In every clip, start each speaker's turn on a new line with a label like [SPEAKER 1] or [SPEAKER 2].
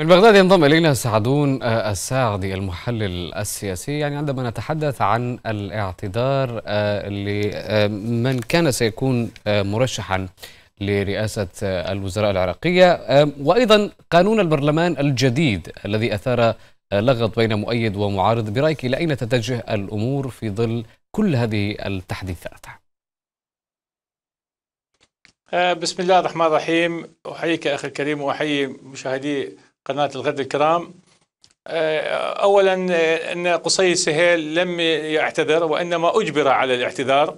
[SPEAKER 1] من بغداد ينضم الينا سعدون آه، الساعدي المحلل السياسي يعني عندما نتحدث عن الاعتذار آه، لمن آه، كان سيكون مرشحا لرئاسه الوزراء العراقيه وايضا قانون البرلمان الجديد الذي اثار لغط بين مؤيد ومعارض برايك الى اين تتجه الامور في ظل كل هذه التحديثات؟
[SPEAKER 2] بسم الله الرحمن الرحيم احييك اخي الكريم واحيي مشاهدي قناة الغد الكرام آه، أولا آه، أن قصي سهيل لم يعتذر وإنما أجبر على الاعتذار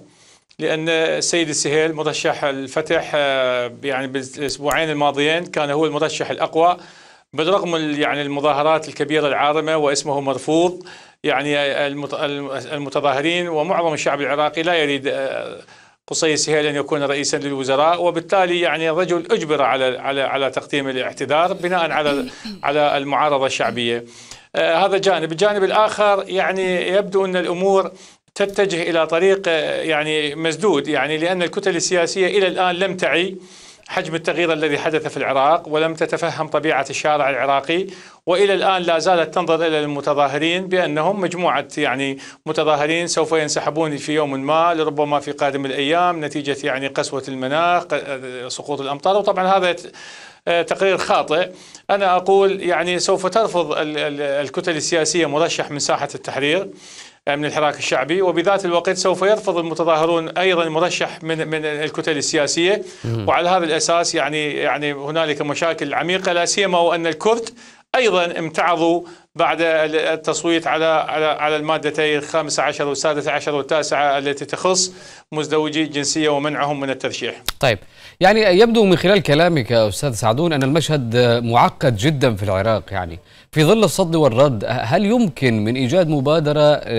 [SPEAKER 2] لأن السيد السهيل مرشح الفتح آه، يعني بالأسبوعين الماضيين كان هو المرشح الأقوى بالرغم يعني المظاهرات الكبيرة العارمة واسمه مرفوض يعني المتظاهرين ومعظم الشعب العراقي لا يريد قصي سهيل ان يكون رئيسا للوزراء وبالتالي يعني الرجل اجبر على على على تقديم الاعتذار بناء على على المعارضه الشعبيه. آه، هذا جانب، الجانب الاخر يعني يبدو ان الامور تتجه الى طريق آه، يعني مسدود يعني لان الكتل السياسيه الى الان لم تعي حجم التغيير الذي حدث في العراق ولم تتفهم طبيعة الشارع العراقي وإلى الآن لا زالت تنظر إلى المتظاهرين بأنهم مجموعة يعني متظاهرين سوف ينسحبون في يوم ما لربما في قادم الأيام نتيجة يعني قسوة المناخ سقوط الأمطار وطبعا هذا تقرير خاطئ أنا أقول يعني سوف ترفض الكتل السياسية مرشح من ساحة التحرير من الحراك الشعبي وبذات الوقت سوف يرفض المتظاهرون ايضا مرشح من من الكتل السياسيه وعلى هذا الاساس يعني يعني هنالك مشاكل عميقه لا سيما وان الكرد ايضا امتعضوا بعد التصويت على على على المادتي الخامسة عشر والسادسة عشر والتاسعة التي تخص مزدوجي الجنسية ومنعهم من الترشيح
[SPEAKER 1] طيب يعني يبدو من خلال كلامك أستاذ سعدون أن المشهد معقد جدا في العراق يعني في ظل الصد والرد هل يمكن من إيجاد مبادرة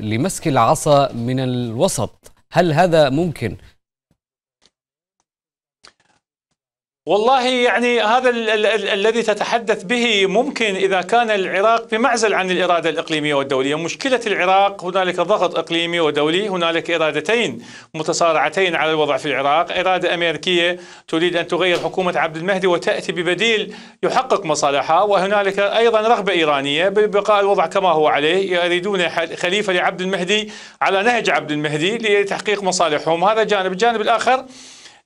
[SPEAKER 1] لمسك العصا من الوسط هل هذا ممكن
[SPEAKER 2] والله يعني هذا ال ال ال الذي تتحدث به ممكن اذا كان العراق بمعزل عن الاراده الاقليميه والدوليه، مشكله العراق هنالك ضغط اقليمي ودولي، هنالك ارادتين متصارعتين على الوضع في العراق، اراده امريكيه تريد ان تغير حكومه عبد المهدي وتاتي ببديل يحقق مصالحها، وهنالك ايضا رغبه ايرانيه ببقاء الوضع كما هو عليه، يريدون خليفه لعبد المهدي على نهج عبد المهدي لتحقيق مصالحهم، هذا جانب، الجانب الاخر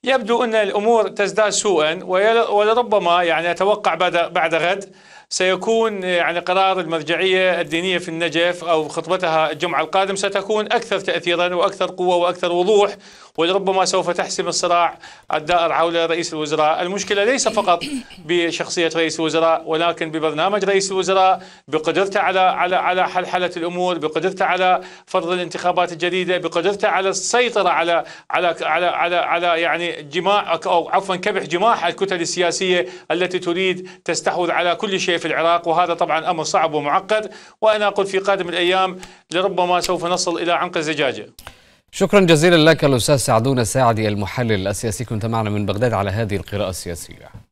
[SPEAKER 2] يبدو أن الأمور تزداد سوءا ولربما يعني أتوقع بعد بعد غد سيكون يعني قرار المرجعية الدينية في النجف أو خطبتها الجمعة القادم ستكون أكثر تأثيرا وأكثر قوة وأكثر وضوح ولربما سوف تحسم الصراع الدائر حول رئيس الوزراء المشكلة ليس فقط بشخصية رئيس الوزراء ولكن ببرنامج رئيس الوزراء بقدرته على على على حلحلة الأمور بقدرته على فرض الانتخابات الجديدة بقدرته على السيطرة على على على على, على يعني جماع أو عفوا كبح جماح الكتل السياسية التي تريد تستحوذ على كل شيء في العراق وهذا طبعا أمر صعب ومعقد وأنا أقول في قادم الأيام لربما سوف نصل إلى عنق الزجاجة
[SPEAKER 1] شكرا جزيلا لك الأستاذ سعدون الساعدي المحلل السياسي كنت معنا من بغداد على هذه القراءة السياسية